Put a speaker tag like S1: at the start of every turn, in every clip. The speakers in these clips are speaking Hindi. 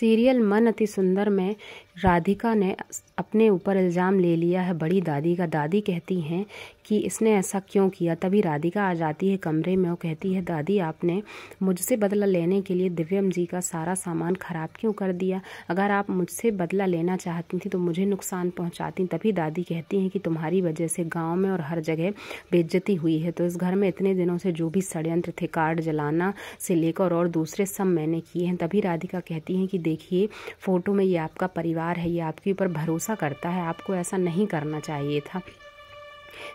S1: सीरियल मन अति सुंदर में राधिका ने अपने ऊपर इल्ज़ाम ले लिया है बड़ी दादी का दादी कहती हैं कि इसने ऐसा क्यों किया तभी राधिका आ जाती है कमरे में और कहती है दादी आपने मुझसे बदला लेने के लिए दिव्यम जी का सारा सामान ख़राब क्यों कर दिया अगर आप मुझसे बदला लेना चाहती थी तो मुझे नुकसान पहुँचाती तभी दादी कहती हैं कि तुम्हारी वजह से गाँव में और हर जगह बेज्जती हुई है तो इस घर में इतने दिनों से जो भी षडयंत्र थे कार्ड जलाना से लेकर और दूसरे सब मैंने किए हैं तभी राधिका कहती हैं कि देखिए फ़ोटो में ये आपका परिवार ईमानदार है ये आपके ऊपर भरोसा करता है आपको ऐसा नहीं करना चाहिए था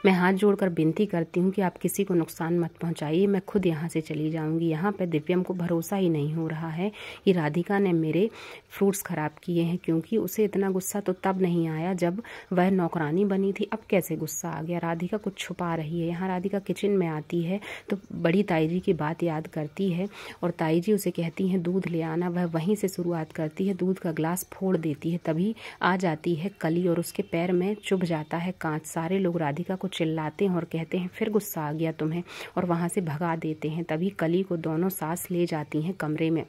S1: मैं हाथ जोड़कर विनती करती हूँ कि आप किसी को नुकसान मत पहुँचाइए मैं खुद यहाँ से चली जाऊँगी यहाँ पर दिव्यम को भरोसा ही नहीं हो रहा है कि राधिका ने मेरे फ्रूट्स ख़राब किए हैं क्योंकि उसे इतना गुस्सा तो तब नहीं आया जब वह नौकरानी बनी थी अब कैसे गुस्सा आ गया राधिका कुछ छुपा रही है यहाँ राधिका किचन में आती है तो बड़ी ताई जी की बात याद करती है और ताई जी उसे कहती हैं दूध ले आना वह वहीं से शुरुआत करती है दूध का ग्लास फोड़ देती है तभी आ जाती है कली और उसके पैर में चुभ जाता है कांच सारे लोग राधिका राधिका को चिल्लाते हैं और कहते हैं फिर गुस्सा आ गया तुम्हें और वहाँ से भगा देते हैं तभी कली को दोनों सांस ले जाती हैं कमरे में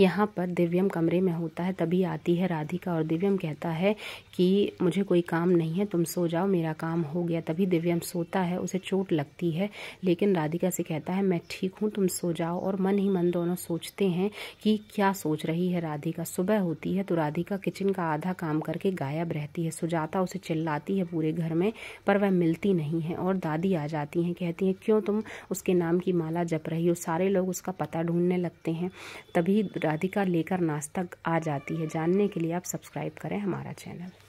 S1: यहाँ पर दिव्यम कमरे में होता है तभी आती है राधिका और दिव्यम कहता है कि मुझे कोई काम नहीं है तुम सो जाओ मेरा काम हो गया तभी दिव्यम सोता है उसे चोट लगती है लेकिन राधिका से कहता है मैं ठीक हूँ तुम सो जाओ और मन ही मन दोनों सोचते हैं कि क्या सोच रही है राधिका सुबह होती है तो राधिका किचन का आधा काम करके गायब रहती है सुजाता उसे चिल्लाती है पूरे घर में पर वह मिलती नहीं है और दादी आ जाती हैं कहती हैं क्यों तुम उसके नाम की माला जप रही हो सारे लोग उसका पता ढूंढने लगते हैं तभी भी राधिका लेकर नाश्ता आ जाती है जानने के लिए आप सब्सक्राइब करें हमारा चैनल